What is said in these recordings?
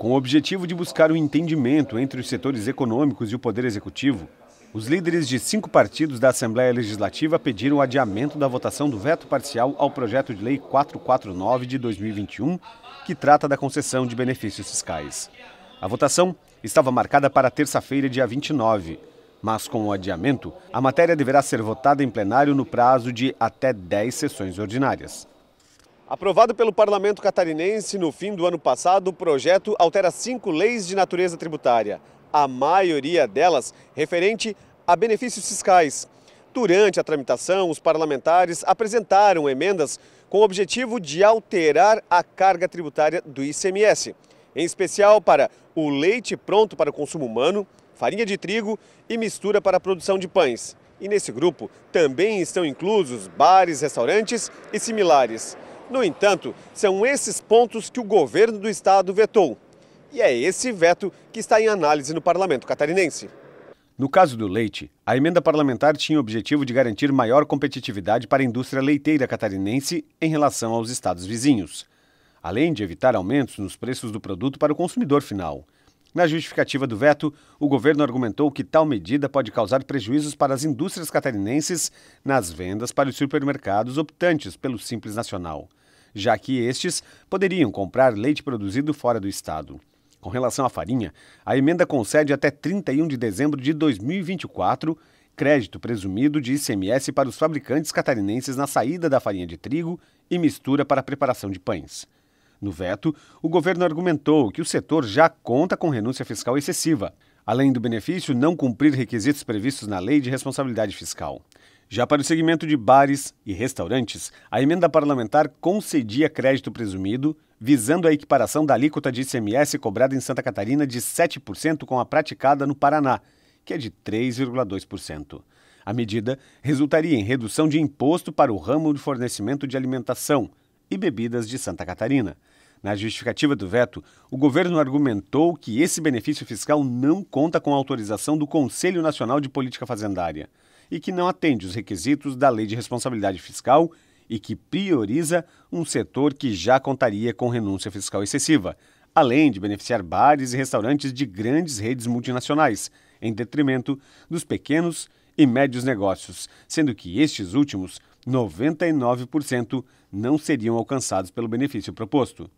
Com o objetivo de buscar o um entendimento entre os setores econômicos e o Poder Executivo, os líderes de cinco partidos da Assembleia Legislativa pediram o adiamento da votação do veto parcial ao projeto de lei 449 de 2021, que trata da concessão de benefícios fiscais. A votação estava marcada para terça-feira, dia 29, mas com o adiamento, a matéria deverá ser votada em plenário no prazo de até 10 sessões ordinárias. Aprovado pelo Parlamento Catarinense no fim do ano passado, o projeto altera cinco leis de natureza tributária, a maioria delas referente a benefícios fiscais. Durante a tramitação, os parlamentares apresentaram emendas com o objetivo de alterar a carga tributária do ICMS, em especial para o leite pronto para o consumo humano, farinha de trigo e mistura para a produção de pães. E nesse grupo também estão inclusos bares, restaurantes e similares. No entanto, são esses pontos que o governo do estado vetou. E é esse veto que está em análise no parlamento catarinense. No caso do leite, a emenda parlamentar tinha o objetivo de garantir maior competitividade para a indústria leiteira catarinense em relação aos estados vizinhos, além de evitar aumentos nos preços do produto para o consumidor final. Na justificativa do veto, o governo argumentou que tal medida pode causar prejuízos para as indústrias catarinenses nas vendas para os supermercados optantes pelo Simples Nacional já que estes poderiam comprar leite produzido fora do estado. Com relação à farinha, a emenda concede até 31 de dezembro de 2024 crédito presumido de ICMS para os fabricantes catarinenses na saída da farinha de trigo e mistura para a preparação de pães. No veto, o governo argumentou que o setor já conta com renúncia fiscal excessiva, além do benefício não cumprir requisitos previstos na Lei de Responsabilidade Fiscal. Já para o segmento de bares e restaurantes, a emenda parlamentar concedia crédito presumido, visando a equiparação da alíquota de ICMS cobrada em Santa Catarina de 7% com a praticada no Paraná, que é de 3,2%. A medida resultaria em redução de imposto para o ramo de fornecimento de alimentação e bebidas de Santa Catarina. Na justificativa do veto, o governo argumentou que esse benefício fiscal não conta com a autorização do Conselho Nacional de Política Fazendária e que não atende os requisitos da Lei de Responsabilidade Fiscal e que prioriza um setor que já contaria com renúncia fiscal excessiva, além de beneficiar bares e restaurantes de grandes redes multinacionais, em detrimento dos pequenos e médios negócios, sendo que estes últimos, 99%, não seriam alcançados pelo benefício proposto.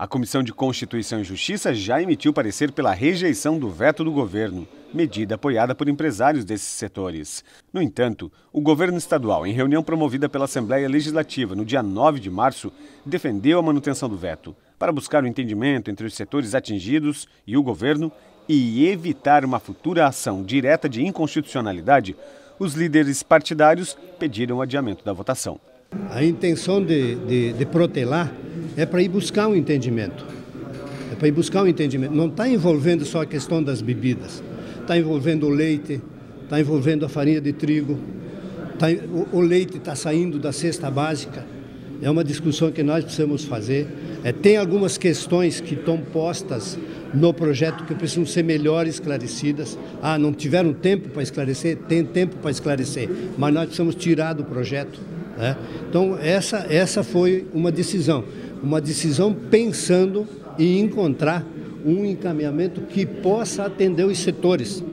A Comissão de Constituição e Justiça já emitiu parecer pela rejeição do veto do governo, medida apoiada por empresários desses setores. No entanto, o governo estadual, em reunião promovida pela Assembleia Legislativa no dia 9 de março, defendeu a manutenção do veto para buscar o um entendimento entre os setores atingidos e o governo e evitar uma futura ação direta de inconstitucionalidade. Os líderes partidários pediram o adiamento da votação. A intenção de, de, de protelar é para ir buscar um entendimento. É para ir buscar um entendimento. Não está envolvendo só a questão das bebidas. Está envolvendo o leite, está envolvendo a farinha de trigo, tá, o, o leite está saindo da cesta básica. É uma discussão que nós precisamos fazer. É, tem algumas questões que estão postas no projeto que precisam ser melhor esclarecidas. Ah, não tiveram tempo para esclarecer? Tem tempo para esclarecer, mas nós precisamos tirar do projeto. Né? Então, essa, essa foi uma decisão uma decisão pensando em encontrar um encaminhamento que possa atender os setores